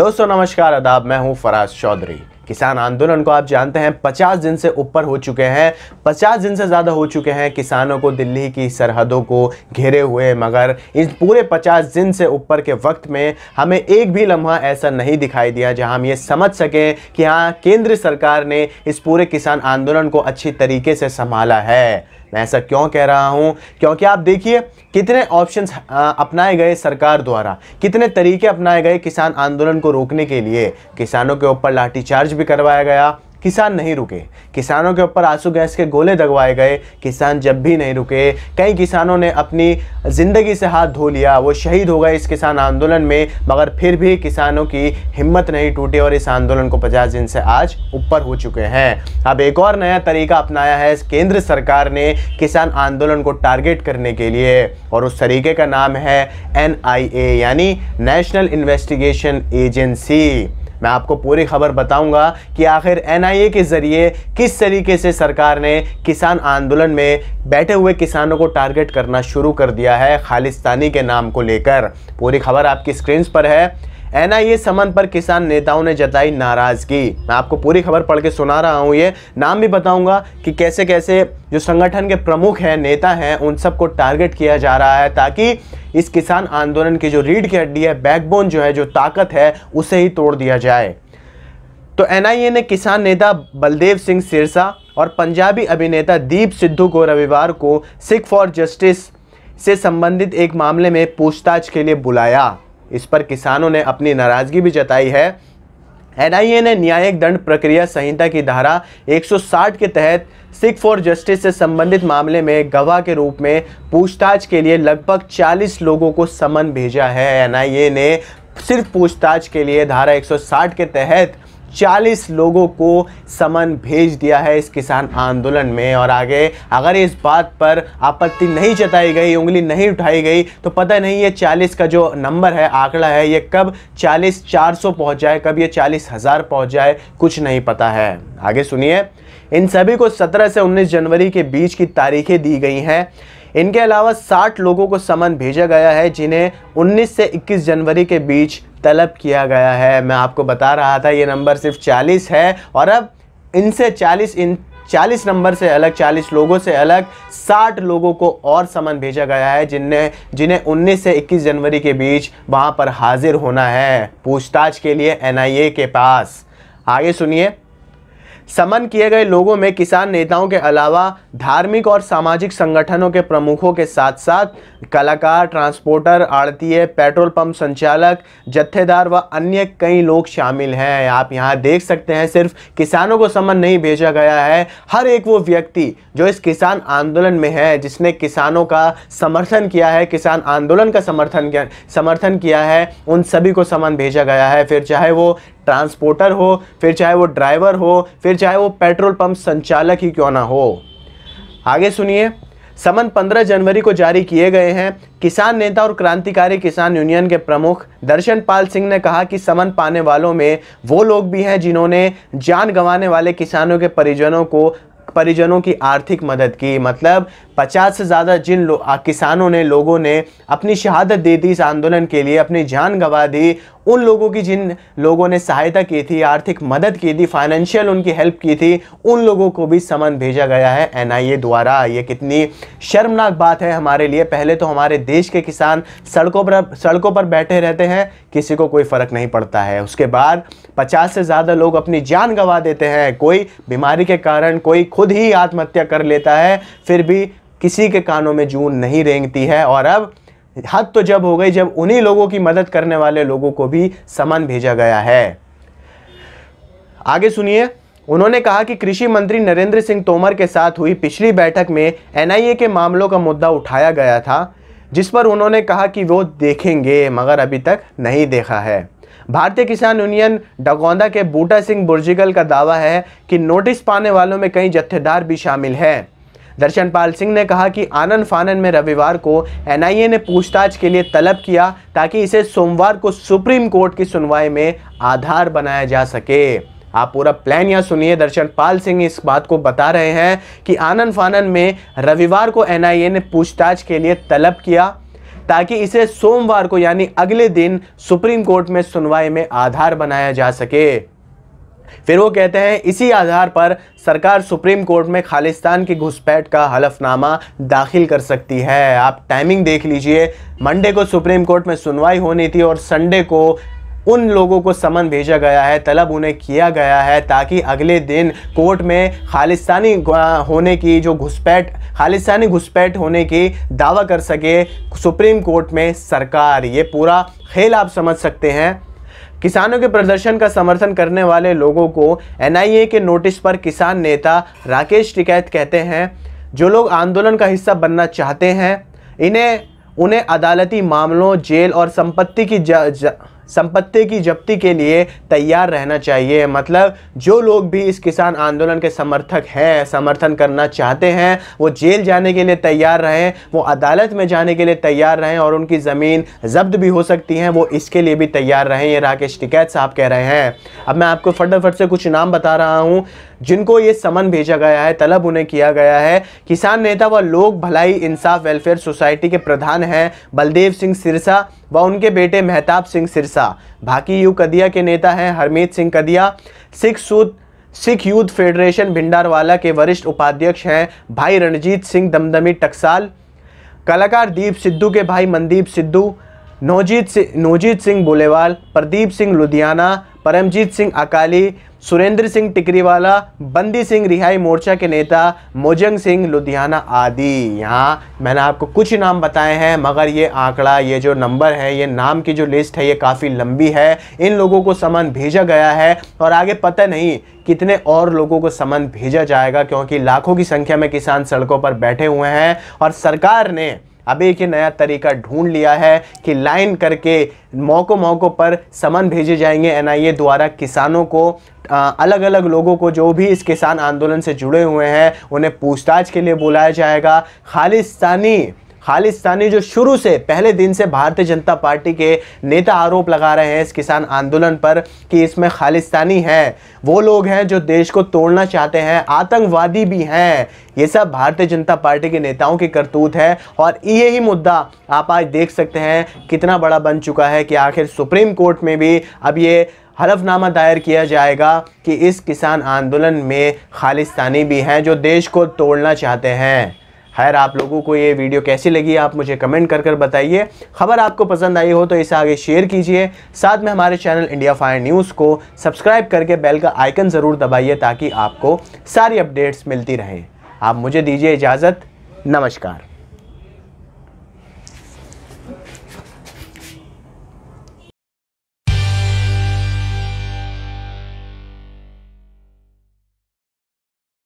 दोस्तों नमस्कार आदाब मैं हूं फराज चौधरी किसान आंदोलन को आप जानते हैं 50 दिन से ऊपर हो चुके हैं 50 दिन से ज़्यादा हो चुके हैं किसानों को दिल्ली की सरहदों को घेरे हुए मगर इस पूरे 50 दिन से ऊपर के वक्त में हमें एक भी लम्हा ऐसा नहीं दिखाई दिया जहां हम ये समझ सकें कि हाँ केंद्र सरकार ने इस पूरे किसान आंदोलन को अच्छी तरीके से संभाला है मैं ऐसा क्यों कह रहा हूँ क्योंकि आप देखिए कितने ऑप्शन अपनाए गए सरकार द्वारा कितने तरीके अपनाए गए किसान आंदोलन को रोकने के लिए किसानों के ऊपर लाठीचार्ज भी करवाया गया किसान नहीं रुके किसानों के ऊपर आंसू गैस के गोले दगवाए गए किसान जब भी नहीं रुके कई किसानों ने अपनी ज़िंदगी से हाथ धो लिया वो शहीद हो गए इस किसान आंदोलन में मगर फिर भी किसानों की हिम्मत नहीं टूटी और इस आंदोलन को पचास दिन से आज ऊपर हो चुके हैं अब एक और नया तरीका अपनाया है केंद्र सरकार ने किसान आंदोलन को टारगेट करने के लिए और उस तरीके का नाम है एन यानी नेशनल इन्वेस्टिगेशन एजेंसी मैं आपको पूरी खबर बताऊंगा कि आखिर एनआईए के ज़रिए किस तरीके से सरकार ने किसान आंदोलन में बैठे हुए किसानों को टारगेट करना शुरू कर दिया है खालिस्तानी के नाम को लेकर पूरी खबर आपकी स्क्रीन पर है एनआईए समन पर किसान नेताओं ने जताई नाराज़गी मैं आपको पूरी खबर पढ़ के सुना रहा हूँ ये नाम भी बताऊँगा कि कैसे कैसे जो संगठन के प्रमुख हैं नेता हैं उन सबको टारगेट किया जा रहा है ताकि इस किसान आंदोलन की जो रीढ़ की हड्डी है बैकबोन जो है जो ताकत है उसे ही तोड़ दिया जाए तो एनआईए ने किसान नेता बलदेव सिंह सिरसा और पंजाबी अभिनेता दीप सिद्धू को रविवार को सिख फॉर जस्टिस से संबंधित एक मामले में पूछताछ के लिए बुलाया इस पर किसानों ने अपनी नाराज़गी भी जताई है एनआईए ने न्यायिक दंड प्रक्रिया संहिता की धारा 160 के तहत सिख फॉर जस्टिस से संबंधित मामले में गवाह के रूप में पूछताछ के लिए लगभग 40 लोगों को समन भेजा है एनआईए ने सिर्फ पूछताछ के लिए धारा 160 के तहत 40 लोगों को समन भेज दिया है इस किसान आंदोलन में और आगे अगर इस बात पर आपत्ति नहीं जताई गई उंगली नहीं उठाई गई तो पता नहीं ये 40 का जो नंबर है आंकड़ा है ये कब 40 400 पहुंच जाए कब ये 40 हज़ार पहुँच जाए कुछ नहीं पता है आगे सुनिए इन सभी को 17 से 19 जनवरी के बीच की तारीखें दी गई हैं इनके अलावा 60 लोगों को समन भेजा गया है जिन्हें 19 से 21 जनवरी के बीच तलब किया गया है मैं आपको बता रहा था ये नंबर सिर्फ चालीस है और अब इनसे चालीस इन चालीस नंबर से अलग चालीस लोगों से अलग साठ लोगों को और समन भेजा गया है जिनने जिन्हें उन्नीस से इक्कीस जनवरी के बीच वहाँ पर हाजिर होना है पूछताछ के लिए एनआईए के पास आगे सुनिए समन किए गए लोगों में किसान नेताओं के अलावा धार्मिक और सामाजिक संगठनों के प्रमुखों के साथ साथ कलाकार ट्रांसपोर्टर आड़तीय पेट्रोल पंप संचालक जत्थेदार व अन्य कई लोग शामिल हैं आप यहाँ देख सकते हैं सिर्फ किसानों को समन नहीं भेजा गया है हर एक वो व्यक्ति जो इस किसान आंदोलन में है जिसने किसानों का समर्थन किया है किसान आंदोलन का समर्थन किया समर्थन किया है उन सभी को समन भेजा गया है फिर चाहे वो ट्रांसपोर्टर हो फिर चाहे वो ड्राइवर हो फिर चाहे वो पेट्रोल पंप संचालक ही क्यों ना हो आगे सुनिए समन 15 जनवरी को जारी किए गए हैं किसान नेता और क्रांतिकारी किसान यूनियन के प्रमुख दर्शन पाल सिंह ने कहा कि समन पाने वालों में वो लोग भी हैं जिन्होंने जान गंवाने वाले किसानों के परिजनों को परिजनों की आर्थिक मदद की मतलब पचास से ज़्यादा जिन लो, आ, किसानों ने लोगों ने अपनी शहादत दे दी इस आंदोलन के लिए अपनी जान गंवा दी उन लोगों की जिन लोगों ने सहायता की थी आर्थिक मदद की थी फाइनेंशियल उनकी हेल्प की थी उन लोगों को भी समन भेजा गया है एनआईए द्वारा ये कितनी शर्मनाक बात है हमारे लिए पहले तो हमारे देश के किसान सड़कों पर सड़कों पर बैठे रहते हैं किसी को कोई फ़र्क नहीं पड़ता है उसके बाद पचास से ज़्यादा लोग अपनी जान गंवा देते हैं कोई बीमारी के कारण कोई खुद ही आत्महत्या कर लेता है फिर भी किसी के कानों में जून नहीं रेंगती है और अब हद तो जब हो गई जब उन्हीं लोगों की मदद करने वाले लोगों को भी समन भेजा गया है आगे सुनिए उन्होंने कहा कि कृषि मंत्री नरेंद्र सिंह तोमर के साथ हुई पिछली बैठक में एनआईए के मामलों का मुद्दा उठाया गया था जिस पर उन्होंने कहा कि वो देखेंगे मगर अभी तक नहीं देखा है भारतीय किसान यूनियन डगौंदा के बूटा सिंह बुर्जिगल का दावा है कि नोटिस पाने वालों में कई जत्थेदार भी शामिल हैं दर्शन पाल सिंह ने कहा कि आनंद फानन में रविवार को एनआईए ने पूछताछ के लिए तलब किया ताकि इसे सोमवार को सुप्रीम कोर्ट की सुनवाई में आधार बनाया जा सके आप पूरा प्लान यहाँ सुनिए दर्शन पाल सिंह इस बात को बता रहे हैं कि आनंद फानन में रविवार को एनआईए ने पूछताछ के लिए तलब किया ताकि इसे सोमवार को यानी अगले दिन सुप्रीम कोर्ट में सुनवाई में आधार बनाया जा सके फिर वो कहते हैं इसी आधार पर सरकार सुप्रीम कोर्ट में खालिस्तान की घुसपैठ का हलफनामा दाखिल कर सकती है आप टाइमिंग देख लीजिए मंडे को सुप्रीम कोर्ट में सुनवाई होनी थी और संडे को उन लोगों को समन भेजा गया है तलब उन्हें किया गया है ताकि अगले दिन कोर्ट में खालिस्तानी होने की जो घुसपैठ खालिस्तानी घुसपैठ होने की दावा कर सके सुप्रीम कोर्ट में सरकार ये पूरा खेल आप समझ सकते हैं किसानों के प्रदर्शन का समर्थन करने वाले लोगों को एनआईए के नोटिस पर किसान नेता राकेश टिकैत कहते हैं जो लोग आंदोलन का हिस्सा बनना चाहते हैं इन्हें उन्हें अदालती मामलों जेल और संपत्ति की जा, जा, संपत्ति की जब्ती के लिए तैयार रहना चाहिए मतलब जो लोग भी इस किसान आंदोलन के समर्थक हैं समर्थन करना चाहते हैं वो जेल जाने के लिए तैयार रहें वो अदालत में जाने के लिए तैयार रहें और उनकी ज़मीन जब्त भी हो सकती हैं वो इसके लिए भी तैयार रहें ये राकेश टिकैत साहब कह रहे हैं अब मैं आपको फटाफट से कुछ नाम बता रहा हूँ जिनको ये समन भेजा गया है तलब उन्हें किया गया है किसान नेता व लोक भलाई इंसाफ वेलफेयर सोसाइटी के प्रधान हैं बलदेव सिंह सिरसा व उनके बेटे मेहताब सिंह सिरसा भाकी यू कदिया के नेता हैं हरमीत सिंह कदिया सिख सूद सिख यूथ फेडरेशन भिंडारवाला के वरिष्ठ उपाध्यक्ष हैं भाई रणजीत सिंह दमदमी टकसाल कलाकार दीप सिद्धू के भाई मनदीप सिद्धू नवजीत सिंह नवजीत सिंह बोलेवाल प्रदीप सिंह लुधियाना परमजीत सिंह अकाली सुरेंद्र सिंह टिकरीवाला बंदी सिंह रिहाई मोर्चा के नेता मोजंग सिंह लुधियाना आदि यहाँ मैंने आपको कुछ नाम बताए हैं मगर ये आंकड़ा ये जो नंबर है ये नाम की जो लिस्ट है ये काफ़ी लंबी है इन लोगों को समन भेजा गया है और आगे पता नहीं कितने और लोगों को समन भेजा जाएगा क्योंकि लाखों की संख्या में किसान सड़कों पर बैठे हुए हैं और सरकार ने अब एक नया तरीका ढूंढ लिया है कि लाइन करके मौक़ों मौक़ों पर समन भेजे जाएंगे एनआईए द्वारा किसानों को आ, अलग अलग लोगों को जो भी इस किसान आंदोलन से जुड़े हुए हैं उन्हें पूछताछ के लिए बुलाया जाएगा खालिस्तानी खालिस्तानी जो शुरू से पहले दिन से भारतीय जनता पार्टी के नेता आरोप लगा रहे हैं इस किसान आंदोलन पर कि इसमें खालिस्तानी हैं वो लोग हैं जो देश को तोड़ना चाहते हैं आतंकवादी भी हैं ये सब भारतीय जनता पार्टी के नेताओं की करतूत है और ये ही मुद्दा आप आज देख सकते हैं कितना बड़ा बन चुका है कि आखिर सुप्रीम कोर्ट में भी अब ये हलफनामा दायर किया जाएगा कि इस किसान आंदोलन में खालिस्तानी भी हैं जो देश को तोड़ना चाहते हैं खैर आप लोगों को ये वीडियो कैसी लगी आप मुझे कमेंट कर कर बताइए खबर आपको पसंद आई हो तो इसे आगे शेयर कीजिए साथ में हमारे चैनल इंडिया फायर न्यूज़ को सब्सक्राइब करके बेल का आइकन ज़रूर दबाइए ताकि आपको सारी अपडेट्स मिलती रहें आप मुझे दीजिए इजाज़त नमस्कार